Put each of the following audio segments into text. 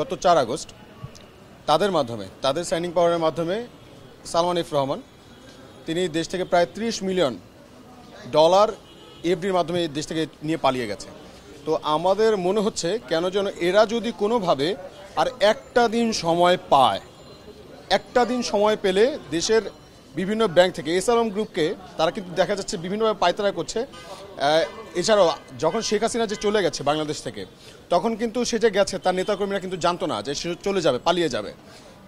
গত চার আগস্ট তাদের মাধ্যমে তাদের সাইনিং পাওয়ারের মাধ্যমে সালমান ইফ রহমান তিনি দেশ থেকে প্রায় ত্রিশ মিলিয়ন ডলার এফডির মাধ্যমে দেশ থেকে নিয়ে পালিয়ে গেছে তো আমাদের মনে হচ্ছে কেন যেন এরা যদি কোনোভাবে আর একটা দিন সময় পায় একটা দিন সময় পেলে দেশের বিভিন্ন ব্যাংক থেকে এসআরএম গ্রুপকে তারা কিন্তু দেখা যাচ্ছে বিভিন্নভাবে পায়তারা করছে এছাড়াও যখন শেখ হাসিনা যে চলে গেছে বাংলাদেশ থেকে তখন কিন্তু সে যে গেছে তার নেতাকর্মীরা কিন্তু জানতো না যে সে চলে যাবে পালিয়ে যাবে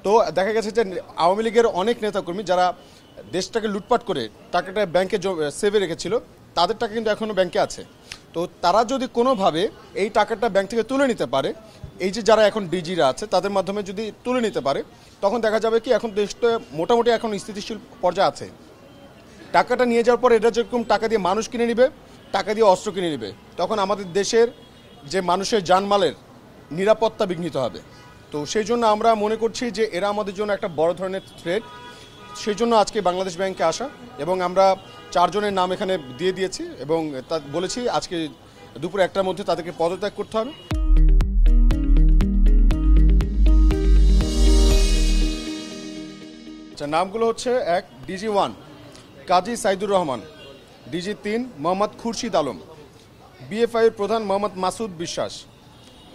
তো দেখা গেছে যে আওয়ামী লীগের অনেক নেতাকর্মী যারা দেশটাকে লুটপাট করে টাকাটা ব্যাংকে সেভে রেখেছিল তাদের টাকা কিন্তু এখনও ব্যাংকে আছে তো তারা যদি কোনোভাবে এই টাকাটা ব্যাংক থেকে তুলে নিতে পারে এই যে যারা এখন ডিজিরা আছে তাদের মাধ্যমে যদি তুলে নিতে পারে তখন দেখা যাবে কি এখন দেশটা মোটামুটি এখন স্থিতিশীল পর্যায়ে আছে টাকাটা নিয়ে যাওয়ার পর এটা যেরকম টাকা দিয়ে মানুষ কিনে নিবে টাকা দিয়ে অস্ত্র কিনে নিবে তখন আমাদের দেশের যে মানুষের জানমালের নিরাপত্তা বিঘ্নিত হবে তো সেই জন্য আমরা মনে করছি যে এরা আমাদের জন্য একটা বড় ধরনের থ্রেট সেই জন্য আজকে বাংলাদেশ ব্যাংকে আসা এবং আমরা চারজনের নাম এখানে দিয়ে দিয়েছি এবং তা বলেছি আজকে দুপুর একটার মধ্যে তাদেরকে পদত্যাগ করতে হবে আচ্ছা, নামগুলো হচ্ছে এক DG one Kazi Saidur Rahman DG তিন মোহাম্মদ খুরশিদ আলম বিএফআই প্রধান মোহাম্মদ মাসুদ বিশ্বাস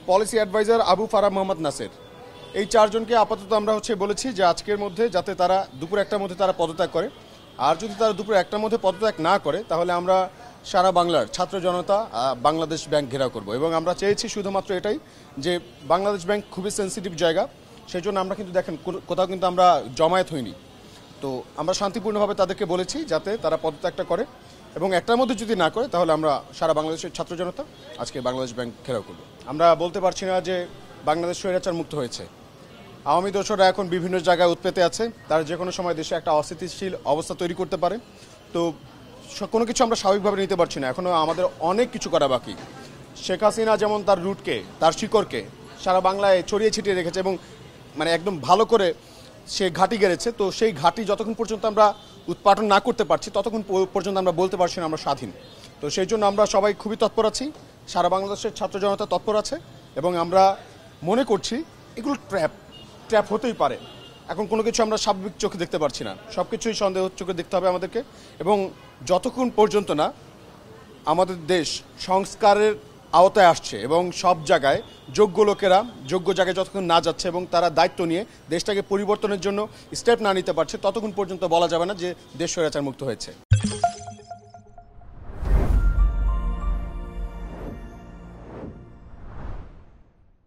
পলিসি অ্যাডভাইজার আবু ফারা মোহাম্মদ নাসের এই চারজনকে আপাতত আমরা হচ্ছে বলেছি যে আজকের মধ্যে যাতে তারা দুপুর একটার মধ্যে তারা পদত্যাগ করে আর যদি তারা দুপুর একটার মধ্যে পদত্যাগ না করে তাহলে আমরা সারা বাংলার ছাত্র জনতা বাংলাদেশ ব্যাংক ঘেরাও করব এবং আমরা চেয়েছি শুধুমাত্র এটাই যে বাংলাদেশ ব্যাংক খুবই সেন্সিটিভ জায়গা সেই জন্য আমরা কিন্তু দেখেন কোথাও কিন্তু আমরা জমায়েত হইনি তো আমরা শান্তিপূর্ণভাবে তাদেরকে বলেছি যাতে তারা পদত্যাগটা করে এবং একটার মধ্যে যদি না করে তাহলে আমরা সারা বাংলাদেশের ছাত্র জনতা আজকে বাংলাদেশ ব্যাংক ঘেরাও করব আমরা বলতে পারছি না যে বাংলাদেশ স্বৈরাচার মুক্ত হয়েছে আওয়ামী দর্শকরা এখন বিভিন্ন জায়গায় উৎপেতে আছে তারা যে কোনো সময় দেশে একটা অস্থিতিশীল অবস্থা তৈরি করতে পারে তো কোনো কিছু আমরা স্বাভাবিকভাবে নিতে পারছি না এখনও আমাদের অনেক কিছু করা বাকি শেখ হাসিনা যেমন তার রুটকে তার শিকড়কে সারা বাংলায় ছড়িয়ে ছিটিয়ে রেখেছে এবং মানে একদম ভালো করে সে ঘাটি গেড়েছে তো সেই ঘাটি যতক্ষণ পর্যন্ত আমরা উৎপাদন না করতে পারছি ততক্ষণ পর্যন্ত আমরা বলতে পারছি না আমরা স্বাধীন তো সেই জন্য আমরা সবাই খুবই তৎপর আছি সারা বাংলাদেশের ছাত্র জনতা তৎপর আছে এবং আমরা মনে করছি এগুলো ট্র্যাপ ট্র্যাপ হতেই পারে এখন কোনো কিছু আমরা স্বাভাবিক চোখে দেখতে পারছি না সব কিছুই সন্দেহ চোখে দেখতে হবে আমাদেরকে এবং যতক্ষণ পর্যন্ত না আমাদের দেশ সংস্কারের আওতায় আসছে এবং সব জায়গায় যোগ্য লোকেরা যোগ্য জায়গায় যতক্ষণ না যাচ্ছে এবং তারা দায়িত্ব নিয়ে দেশটাকে পরিবর্তনের জন্য স্টেপ না নিতে পারছে ততক্ষণ পর্যন্ত বলা যাবে না যে দেশ স্বৈরাচার মুক্ত হয়েছে